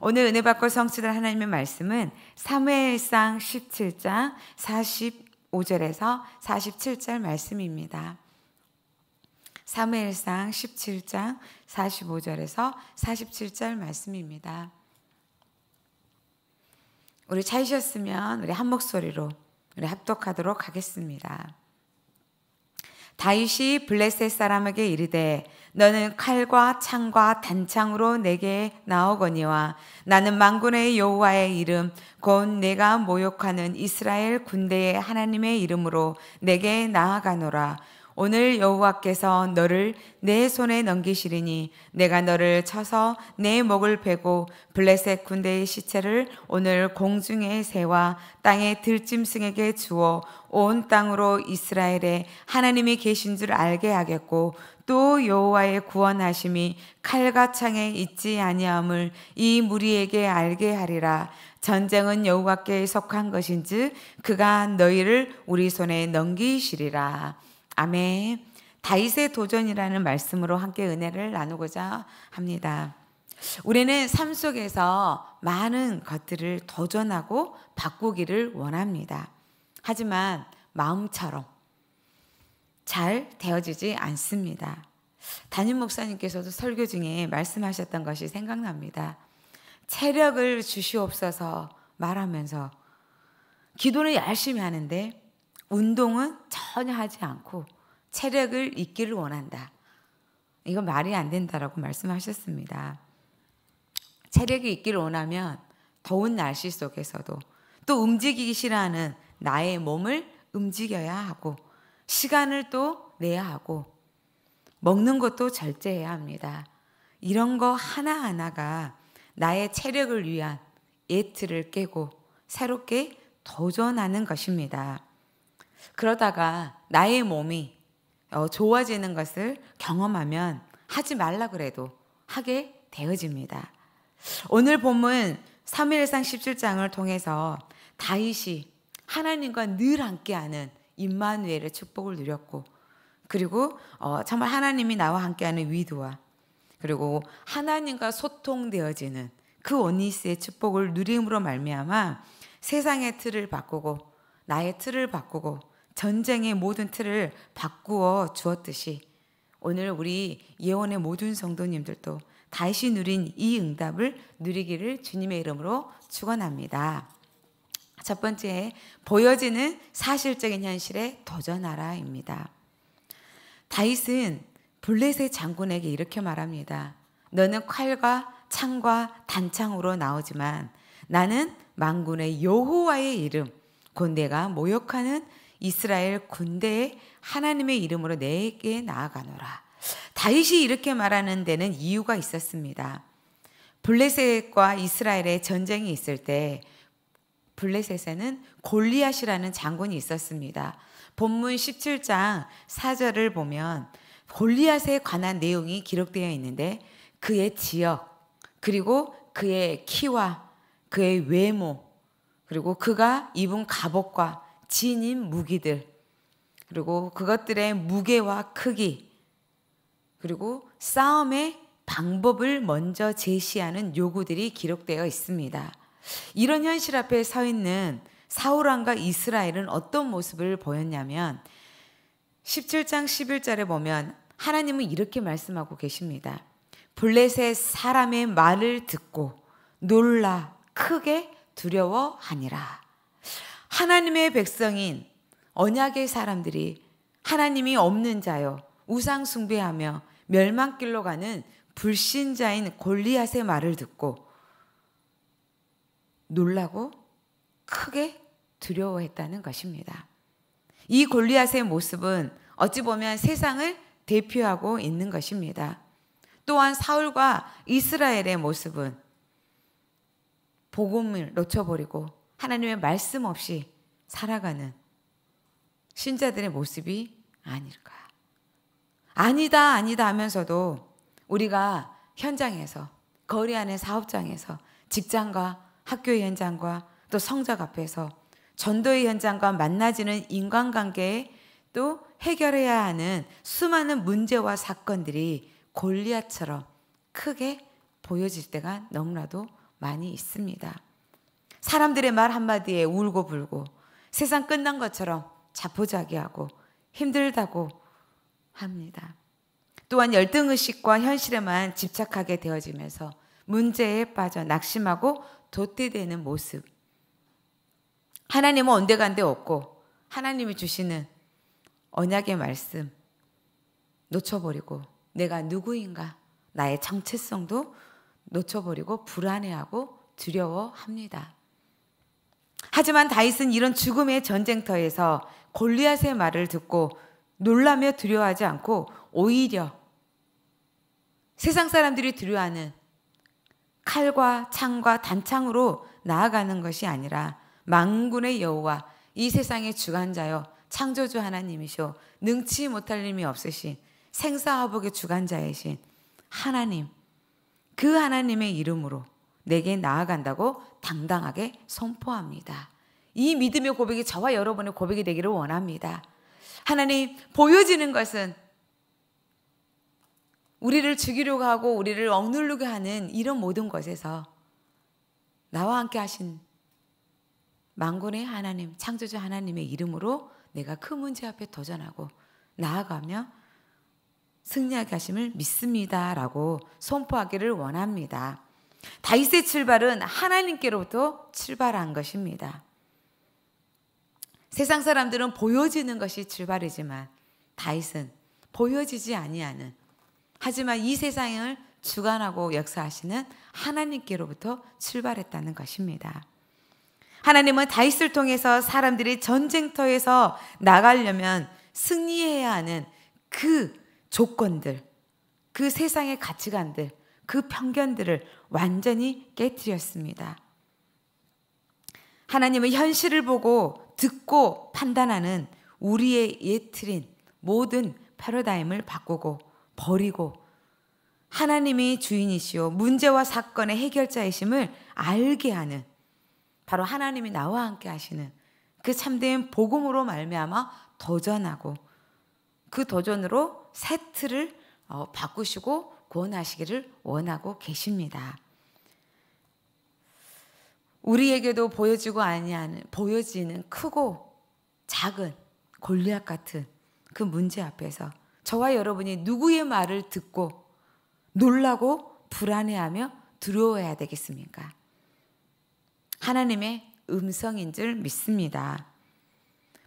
오늘 은혜 받고 성취될 하나님의 말씀은 사무엘상 17장 45절에서 47절 말씀입니다. 사무엘상 17장 45절에서 47절 말씀입니다. 우리 차이셨으면 우리 한 목소리로 우리 합독하도록 하겠습니다. 다윗이 블레셋 사람에게 이르되 너는 칼과 창과 단창으로 내게 나오거니와 나는 만군의 여호와의 이름 곧 내가 모욕하는 이스라엘 군대의 하나님의 이름으로 내게 나아가노라 오늘 여호와께서 너를 내 손에 넘기시리니 내가 너를 쳐서 내 목을 베고 블레셋 군대의 시체를 오늘 공중의 새와 땅의 들짐승에게 주어 온 땅으로 이스라엘에 하나님이 계신 줄 알게 하겠고 또 여호와의 구원하심이 칼과 창에 있지 아니함을 이 무리에게 알게 하리라 전쟁은 여호와께 속한 것인즉 그가 너희를 우리 손에 넘기시리라 아멘. 다윗의 도전이라는 말씀으로 함께 은혜를 나누고자 합니다. 우리는 삶 속에서 많은 것들을 도전하고 바꾸기를 원합니다. 하지만 마음처럼 잘 되어지지 않습니다. 담임 목사님께서도 설교 중에 말씀하셨던 것이 생각납니다. 체력을 주시옵소서 말하면서 기도는 열심히 하는데 운동은 전 전혀 하지 않고 체력을 잊기를 원한다. 이건 말이 안 된다라고 말씀하셨습니다. 체력이 있기를 원하면 더운 날씨 속에서도 또 움직이기 싫어하는 나의 몸을 움직여야 하고 시간을 또 내야 하고 먹는 것도 절제해야 합니다. 이런 거 하나하나가 나의 체력을 위한 예트를 깨고 새롭게 도전하는 것입니다. 그러다가 나의 몸이 어, 좋아지는 것을 경험하면 하지 말라 그래도 하게 되어집니다. 오늘 본문 3일상 17장을 통해서 다윗이 하나님과 늘 함께하는 임마누엘의 축복을 누렸고 그리고 어, 정말 하나님이 나와 함께하는 위도와 그리고 하나님과 소통되어지는 그 오니스의 축복을 누림으로 말미암아 세상의 틀을 바꾸고 나의 틀을 바꾸고 전쟁의 모든 틀을 바꾸어 주었듯이 오늘 우리 예원의 모든 성도님들도 다시 누린 이 응답을 누리기를 주님의 이름으로 축원합니다. 첫 번째 보여지는 사실적인 현실에 도전하라입니다. 다윗은 블레셋 장군에게 이렇게 말합니다. 너는 칼과 창과 단창으로 나오지만 나는 만군의 여호와의 이름 곧 내가 모욕하는 이스라엘 군대에 하나님의 이름으로 내게 나아가노라. 다윗이 이렇게 말하는 데는 이유가 있었습니다. 블레셋과 이스라엘의 전쟁이 있을 때 블레셋에는 골리앗이라는 장군이 있었습니다. 본문 17장 4절을 보면 골리앗에 관한 내용이 기록되어 있는데 그의 지역 그리고 그의 키와 그의 외모 그리고 그가 입은 갑옷과 진인 무기들 그리고 그것들의 무게와 크기 그리고 싸움의 방법을 먼저 제시하는 요구들이 기록되어 있습니다. 이런 현실 앞에 서 있는 사울왕과 이스라엘은 어떤 모습을 보였냐면 17장 11절에 보면 하나님은 이렇게 말씀하고 계십니다. 블레셋 사람의 말을 듣고 놀라 크게 두려워하니라. 하나님의 백성인 언약의 사람들이 하나님이 없는 자요 우상 숭배하며 멸망길로 가는 불신자인 골리앗의 말을 듣고 놀라고 크게 두려워했다는 것입니다. 이 골리앗의 모습은 어찌 보면 세상을 대표하고 있는 것입니다. 또한 사울과 이스라엘의 모습은 복음을 놓쳐버리고 하나님의 말씀 없이 살아가는 신자들의 모습이 아닐까. 아니다, 아니다 하면서도 우리가 현장에서, 거리 안의 사업장에서, 직장과 학교의 현장과 또 성적 앞에서 전도의 현장과 만나지는 인간관계에 또 해결해야 하는 수많은 문제와 사건들이 골리앗처럼 크게 보여질 때가 너무나도 많이 있습니다. 사람들의 말 한마디에 울고 불고 세상 끝난 것처럼 자포자기하고 힘들다고 합니다. 또한 열등의식과 현실에만 집착하게 되어지면서 문제에 빠져 낙심하고 도태되는 모습. 하나님은 온데간데 없고 하나님이 주시는 언약의 말씀 놓쳐버리고 내가 누구인가 나의 정체성도 놓쳐버리고 불안해하고 두려워합니다. 하지만 다윗은 이런 죽음의 전쟁터에서 골리앗의 말을 듣고 놀라며 두려워하지 않고 오히려 세상 사람들이 두려워하는 칼과 창과 단창으로 나아가는 것이 아니라 망군의 여호와 이 세상의 주관자여 창조주 하나님이시오 능치 못할 힘이 없으신 생사화복의 주관자이신 하나님 그 하나님의 이름으로 내게 나아간다고 당당하게 선포합니다. 이 믿음의 고백이 저와 여러분의 고백이 되기를 원합니다. 하나님, 보여지는 것은 우리를 죽이려고 하고 우리를 억누르게 하는 이런 모든 것에서 나와 함께 하신 망군의 하나님, 창조주 하나님의 이름으로 내가 큰 문제 앞에 도전하고 나아가며 승리하게 하심을 믿습니다라고 선포하기를 원합니다. 다윗의 출발은 하나님께로부터 출발한 것입니다. 세상 사람들은 보여지는 것이 출발이지만 다윗은 보여지지 아니하는 하지만 이 세상을 주관하고 역사하시는 하나님께로부터 출발했다는 것입니다. 하나님은 다윗을 통해서 사람들이 전쟁터에서 나가려면 승리해야 하는 그 조건들, 그 세상의 가치관들, 그 편견들을 완전히 깨뜨렸습니다. 하나님은 현실을 보고 듣고 판단하는 우리의 예틀인 모든 패러다임을 바꾸고 버리고 하나님이 주인이시요 문제와 사건의 해결자이심을 알게 하는 바로 하나님이 나와 함께 하시는 그 참된 복음으로 말미암아 도전하고 그 도전으로 세트를 어, 바꾸시고 구원하시기를 원하고 계십니다. 우리에게도 보여지고 아니하는 보여지는 크고 작은 골리앗 같은 그 문제 앞에서 저와 여러분이 누구의 말을 듣고 놀라고 불안해하며 두려워해야 되겠습니까? 하나님의 음성인 줄 믿습니다.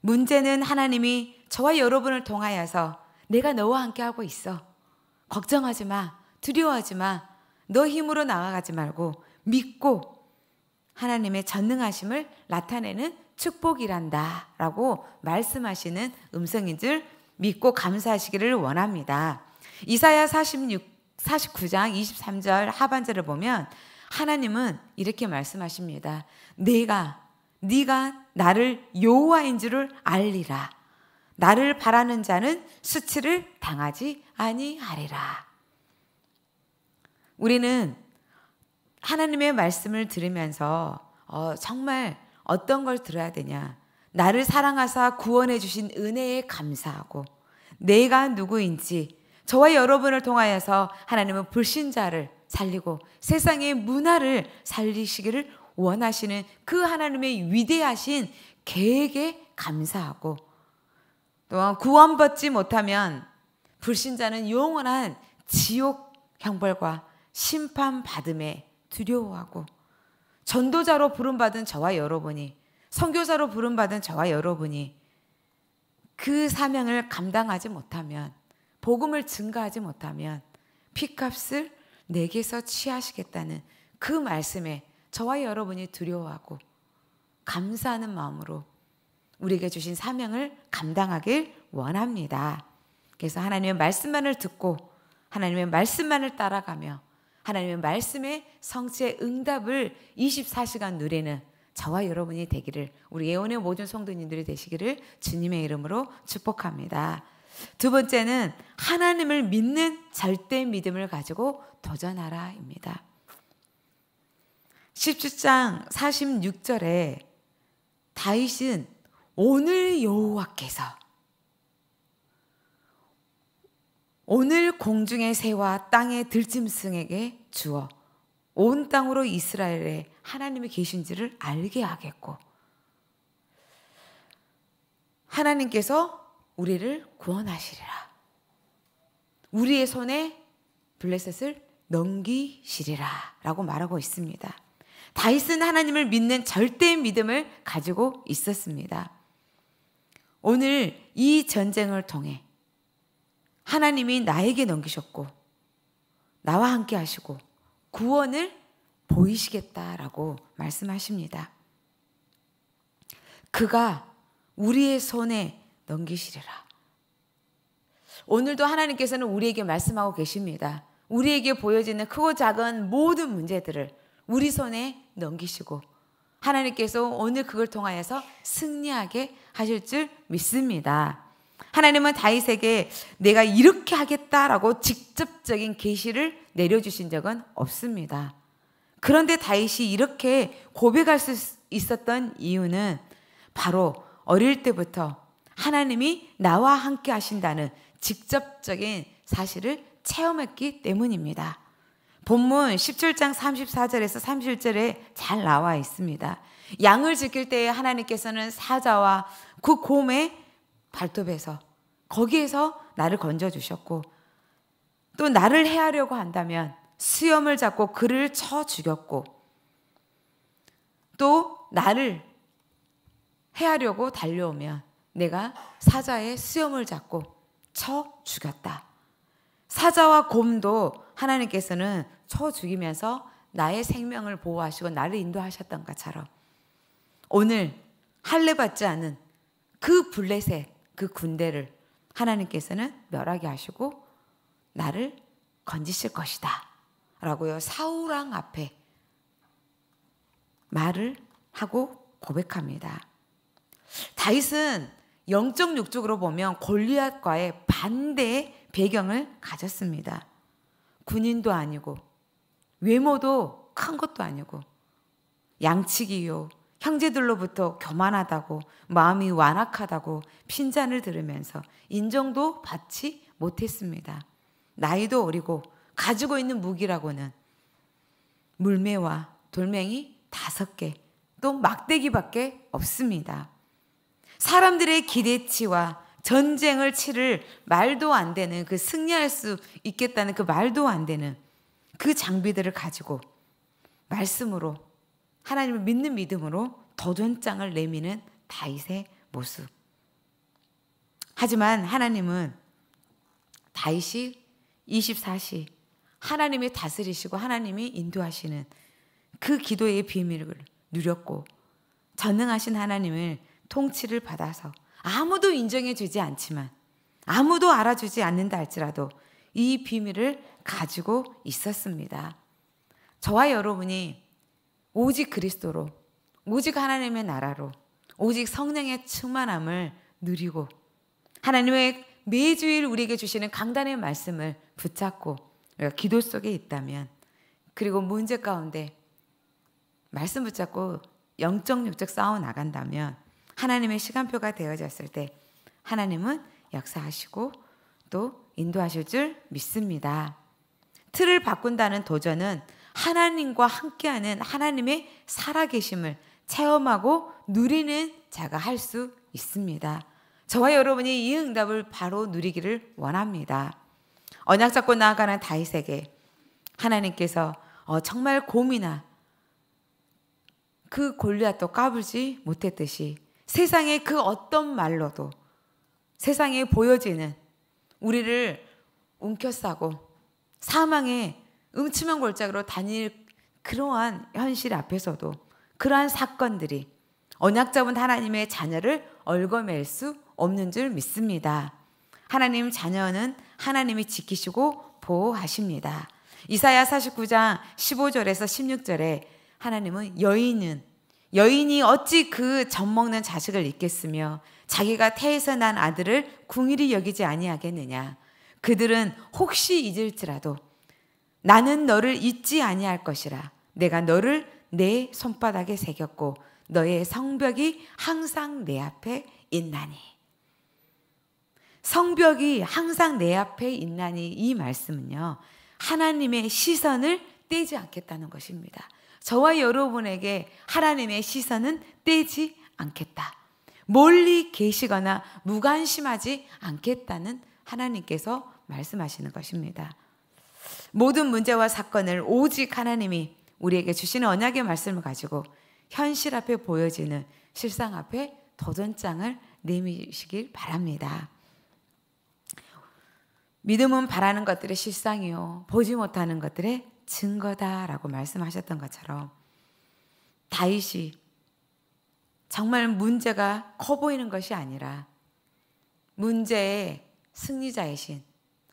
문제는 하나님이 저와 여러분을 통하여서 내가 너와 함께 하고 있어. 걱정하지 마. 두려워하지 마. 너 힘으로 나아가지 말고 믿고 하나님의 전능하심을 나타내는 축복이란다. 라고 말씀하시는 음성인 줄 믿고 감사하시기를 원합니다. 이사야 46, 49장 23절 하반절을 보면 하나님은 이렇게 말씀하십니다. 내가 네가 나를 여호와인 줄을 알리라. 나를 바라는 자는 수치를 당하지 아니하리라. 우리는 하나님의 말씀을 들으면서 어, 정말 어떤 걸 들어야 되냐. 나를 사랑하사 구원해 주신 은혜에 감사하고 내가 누구인지 저와 여러분을 통하여서 하나님은 불신자를 살리고 세상의 문화를 살리시기를 원하시는 그 하나님의 위대하신 계획에 감사하고 또한 구원받지 못하면 불신자는 영원한 지옥 형벌과 심판받음에 두려워하고 전도자로 부름받은 저와 여러분이 선교사로 부름받은 저와 여러분이 그 사명을 감당하지 못하면 복음을 증가하지 못하면 피값을 내게서 취하시겠다는 그 말씀에 저와 여러분이 두려워하고 감사하는 마음으로 우리에게 주신 사명을 감당하길 원합니다. 그래서 하나님의 말씀만을 듣고 하나님의 말씀만을 따라가며 하나님의 말씀의 성취의 응답을 24시간 누리는 저와 여러분이 되기를 우리 예언의 모든 성도님들이 되시기를 주님의 이름으로 축복합니다. 두 번째는 하나님을 믿는 절대 믿음을 가지고 도전하라입니다. 17장 46절에 다윗은 오늘 여호와께서 오늘 공중의 새와 땅의 들짐승에게 주어 온 땅으로 이스라엘에 하나님이 계신지를 알게 하겠고 하나님께서 우리를 구원하시리라. 우리의 손에 블레셋을 넘기시리라. 라고 말하고 있습니다. 다윗은 하나님을 믿는 절대 믿음을 가지고 있었습니다. 오늘 이 전쟁을 통해 하나님이 나에게 넘기셨고 나와 함께 하시고 구원을 보이시겠다라고 말씀하십니다. 그가 우리의 손에 넘기시리라. 오늘도 하나님께서는 우리에게 말씀하고 계십니다. 우리에게 보여지는 크고 작은 모든 문제들을 우리 손에 넘기시고 하나님께서 오늘 그걸 통하여서 승리하게 하실 줄 믿습니다. 하나님은 다윗에게 내가 이렇게 하겠다라고 직접적인 계시를 내려주신 적은 없습니다. 그런데 다윗이 이렇게 고백할 수 있었던 이유는 바로 어릴 때부터 하나님이 나와 함께 하신다는 직접적인 사실을 체험했기 때문입니다. 본문 17장 34절에서 31절에 잘 나와 있습니다. 양을 지킬 때에 하나님께서는 사자와 그 곰의 발톱에서 거기에서 나를 건져 주셨고 또 나를 해하려고 한다면 수염을 잡고 그를 쳐 죽였고 또 나를 해하려고 달려오면 내가 사자의 수염을 잡고 쳐 죽였다. 사자와 곰도 하나님께서는 쳐 죽이면서 나의 생명을 보호하시고 나를 인도하셨던 것처럼 오늘 할례 받지 않은 그 블레셋 그 군대를 하나님께서는 멸하게 하시고 나를 건지실 것이다. 라고요. 사우랑 앞에 말을 하고 고백합니다. 다윗은 영적 육적으로 보면 골리앗과의 반대의 배경을 가졌습니다. 군인도 아니고 외모도 큰 것도 아니고 양치기요 형제들로부터 교만하다고 마음이 완악하다고 핀잔을 들으면서 인정도 받지 못했습니다. 나이도 어리고 가지고 있는 무기라고는 물매와 돌멩이 다섯 개 또 막대기밖에 없습니다. 사람들의 기대치와 전쟁을 치를 말도 안 되는 그 승리할 수 있겠다는 그 말도 안 되는 그 장비들을 가지고 말씀으로 하나님을 믿는 믿음으로 도전장을 내미는 다윗의 모습. 하지만 하나님은 다윗이 24시 하나님이 다스리시고 하나님이 인도하시는 그 기도의 비밀을 누렸고 전능하신 하나님을 통치를 받아서 아무도 인정해 주지 않지만 아무도 알아주지 않는다 할지라도 이 비밀을 가지고 있었습니다. 저와 여러분이 오직 그리스도로, 오직 하나님의 나라로, 오직 성령의 충만함을 누리고 하나님의 매주일 우리에게 주시는 강단의 말씀을 붙잡고 우리가 기도 속에 있다면 그리고 문제 가운데 말씀 붙잡고 영적 육적 싸워 나간다면 하나님의 시간표가 되어졌을 때 하나님은 역사하시고 또 인도하실 줄 믿습니다. 틀을 바꾼다는 도전은 하나님과 함께하는 하나님의 살아계심을 체험하고 누리는 자가 할 수 있습니다. 저와 여러분이 이 응답을 바로 누리기를 원합니다. 언약 잡고 나아가는 다윗에게 하나님께서 어, 정말 곰이나 그 골리앗도 까불지 못했듯이 세상의 그 어떤 말로도 세상에 보여지는 우리를 움켜싸고 사망의 음침한 골짜기로 다닐 그러한 현실 앞에서도 그러한 사건들이 언약자분 하나님의 자녀를 얼거맬 수 없는 줄 믿습니다. 하나님 자녀는 하나님이 지키시고 보호하십니다. 이사야 49장 15절에서 16절에 하나님은 여인은 여인이 어찌 그 젖먹는 자식을 잊겠으며 자기가 태에서 난 아들을 궁일이 여기지 아니하겠느냐 그들은 혹시 잊을지라도 나는 너를 잊지 아니할 것이라 내가 너를 내 손바닥에 새겼고 너의 성벽이 항상 내 앞에 있나니 성벽이 항상 내 앞에 있나니 이 말씀은요 하나님의 시선을 떼지 않겠다는 것입니다. 저와 여러분에게 하나님의 시선은 떼지 않겠다. 멀리 계시거나 무관심하지 않겠다는 하나님께서 말씀하시는 것입니다. 모든 문제와 사건을 오직 하나님이 우리에게 주시는 언약의 말씀을 가지고 현실 앞에 보여지는 실상 앞에 도전장을 내미시길 바랍니다. 믿음은 바라는 것들의 실상이요. 보지 못하는 것들의 증거다라고 말씀하셨던 것처럼 다윗이 정말 문제가 커 보이는 것이 아니라 문제의 승리자이신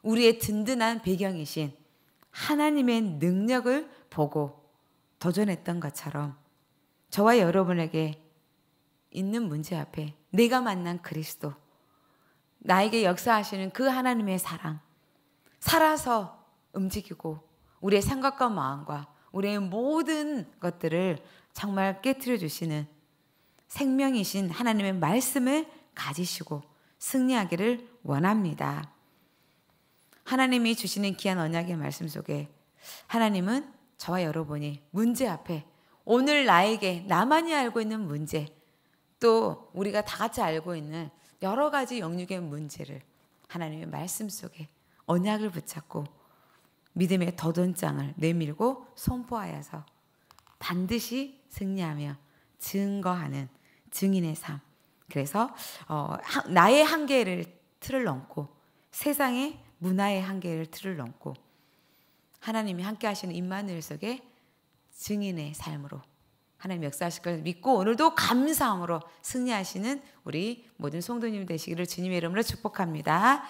우리의 든든한 배경이신 하나님의 능력을 보고 도전했던 것처럼 저와 여러분에게 있는 문제 앞에 내가 만난 그리스도 나에게 역사하시는 그 하나님의 사랑 살아서 움직이고 우리의 생각과 마음과 우리의 모든 것들을 정말 깨뜨려 주시는 생명이신 하나님의 말씀을 가지시고 승리하기를 원합니다. 하나님이 주시는 귀한 언약의 말씀 속에 하나님은 저와 여러분이 문제 앞에 오늘 나에게 나만이 알고 있는 문제 또 우리가 다 같이 알고 있는 여러 가지 영육의 문제를 하나님의 말씀 속에 언약을 붙잡고 믿음의 더던장을 내밀고 선포하여서 반드시 승리하며 증거하는 증인의 삶. 그래서 어, 나의 한계를 틀을 넘고 세상의 문화의 한계를 틀을 넘고 하나님이 함께 하시는 임마누엘 속에 증인의 삶으로 하나님 역사하실 걸 믿고 오늘도 감사함으로 승리하시는 우리 모든 성도님 되시기를 주님의 이름으로 축복합니다.